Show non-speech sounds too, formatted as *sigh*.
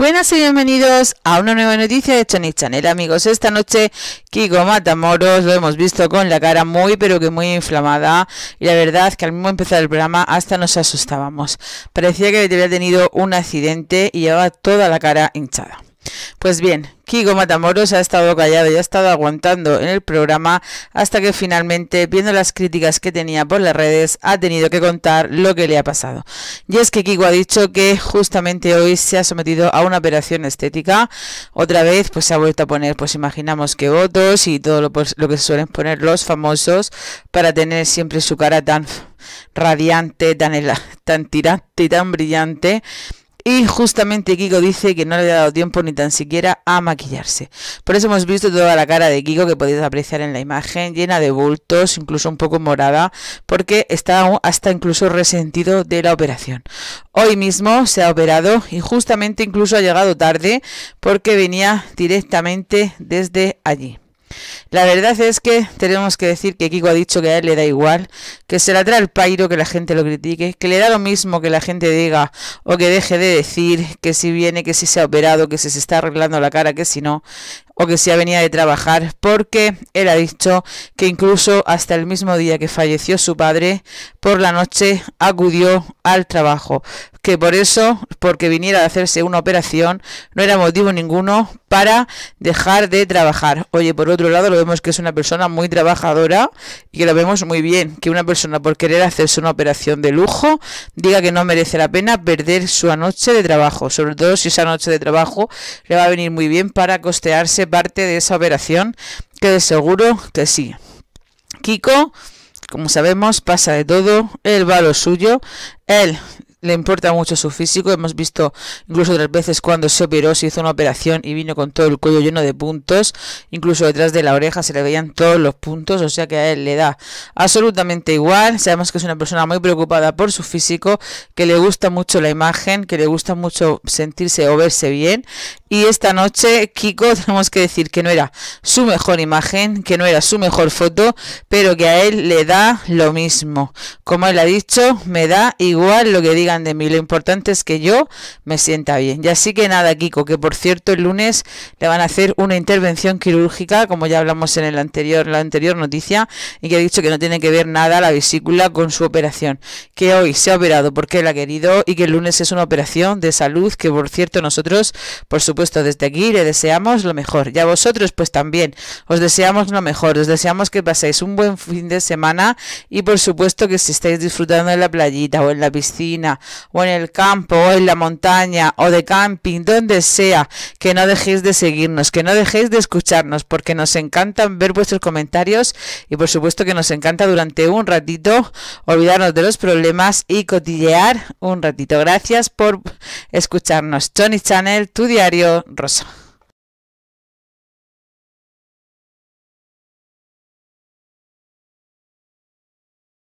Buenas y bienvenidos a una nueva noticia de Chonic Amigos, esta noche Kiko Matamoros lo hemos visto con la cara muy pero que muy inflamada y la verdad que al mismo empezar el programa hasta nos asustábamos. Parecía que había tenido un accidente y llevaba toda la cara hinchada. Pues bien, Kiko Matamoros ha estado callado y ha estado aguantando en el programa hasta que finalmente, viendo las críticas que tenía por las redes, ha tenido que contar lo que le ha pasado. Y es que Kiko ha dicho que justamente hoy se ha sometido a una operación estética. Otra vez, pues se ha vuelto a poner, pues imaginamos que votos y todo lo, pues, que suelen poner los famosos para tener siempre su cara tan radiante, tan, tan tirante y tan brillante y justamente Kiko dice que no le ha dado tiempo ni tan siquiera a maquillarse. Por eso hemos visto toda la cara de Kiko que podéis apreciar en la imagen, llena de bultos, incluso un poco morada, porque está hasta incluso resentido de la operación. Hoy mismo se ha operado y justamente incluso ha llegado tarde porque venía directamente desde allí. La verdad es que tenemos que decir que Kiko ha dicho que a él le da igual, que se la trae el pairo que la gente lo critique, que le da lo mismo que la gente diga o que deje de decir que si viene, que si se ha operado, que si se está arreglando la cara, que si no o que ha venía de trabajar, porque él ha dicho que incluso hasta el mismo día que falleció su padre, por la noche acudió al trabajo, que por eso, porque viniera a hacerse una operación, no era motivo ninguno para dejar de trabajar. Oye, por otro lado, lo vemos que es una persona muy trabajadora y que lo vemos muy bien, que una persona por querer hacerse una operación de lujo diga que no merece la pena perder su noche de trabajo, sobre todo si esa noche de trabajo le va a venir muy bien para costearse parte de esa operación, que de seguro que sí. Kiko, como sabemos, pasa de todo, él va a lo suyo, él le importa mucho su físico. Hemos visto incluso otras veces cuando se operó, se hizo una operación y vino con todo el cuello lleno de puntos. Incluso detrás de la oreja se le veían todos los puntos. O sea que a él le da absolutamente igual. Sabemos que es una persona muy preocupada por su físico, que le gusta mucho la imagen, que le gusta mucho sentirse o verse bien. Y esta noche, Kiko, *laughs* tenemos que decir que no era su mejor imagen, que no era su mejor foto, pero que a él le da lo mismo. Como él ha dicho, me da igual lo que digan de mí. Lo importante es que yo me sienta bien. Y así que nada, Kiko, que por cierto, el lunes le van a hacer una intervención quirúrgica, como ya hablamos en el anterior, la anterior noticia, y que ha dicho que no tiene que ver nada la vesícula con su operación. Que hoy se ha operado porque él ha querido y que el lunes es una operación de salud que, por cierto, nosotros, por supuesto, desde aquí le deseamos lo mejor. Y a vosotros, pues también, os deseamos lo mejor. Os deseamos que paséis un buen fin de semana y, por supuesto, que si estáis disfrutando en la playita o en la piscina o en el campo o en la montaña o de camping, donde sea, que no dejéis de seguirnos, que no dejéis de escucharnos, porque nos encantan ver vuestros comentarios y, por supuesto, que nos encanta durante un ratito olvidarnos de los problemas y cotillear un ratito. Gracias por escucharnos. Tony Channel, tu diario Rosa.